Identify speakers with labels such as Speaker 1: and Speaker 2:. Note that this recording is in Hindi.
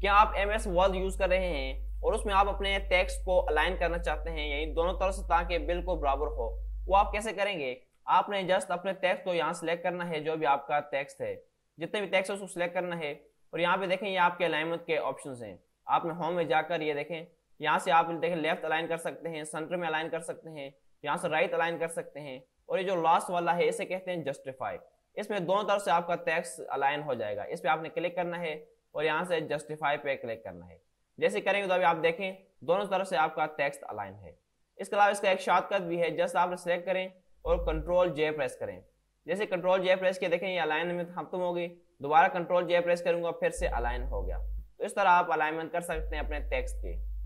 Speaker 1: क्या आप एम एस वर्ड यूज कर रहे हैं और उसमें आप अपने टेक्स्ट को अलाइन करना चाहते हैं यानी दोनों तरफ से ताकि बिल्कुल बराबर हो वो आप कैसे करेंगे आपने जस्ट अपने टेक्स्ट को यहाँ सेलेक्ट करना है जो भी आपका टेक्स्ट है जितने भी टेक्स्ट है उसको सिलेक्ट करना है और यहाँ पे देखें ये आपके अलाइनमेंट के ऑप्शन हैं आपने होम में जाकर ये देखें यहाँ से आप देखें लेफ्ट अलाइन कर सकते हैं सेंटर में अलाइन कर सकते हैं यहाँ से राइट अलाइन कर सकते हैं और ये जो लास्ट वाला है इसे कहते हैं जस्टिफाई इसमें दोनों तरफ से आपका टैक्स अलाइन हो जाएगा इस पर आपने क्लिक करना है और यहाँ से जस्टिफाई पे क्लिक करना है जैसे करेंगे तो अभी आप देखें दोनों तरफ से आपका टेक्स्ट अलाइन है इसके अलावा इसका एक शॉर्टकट भी है जस्ट आप सेलेक्ट करें और कंट्रोल जे प्रेस करें जैसे कंट्रोल जे प्रेस के देखें ये अलाइन में खत्म हो गई दोबारा कंट्रोल जे प्रेस करूंगा फिर से अलाइन हो गया तो इस तरह आप अलाइनमेंट कर सकते हैं अपने टेक्स्ट के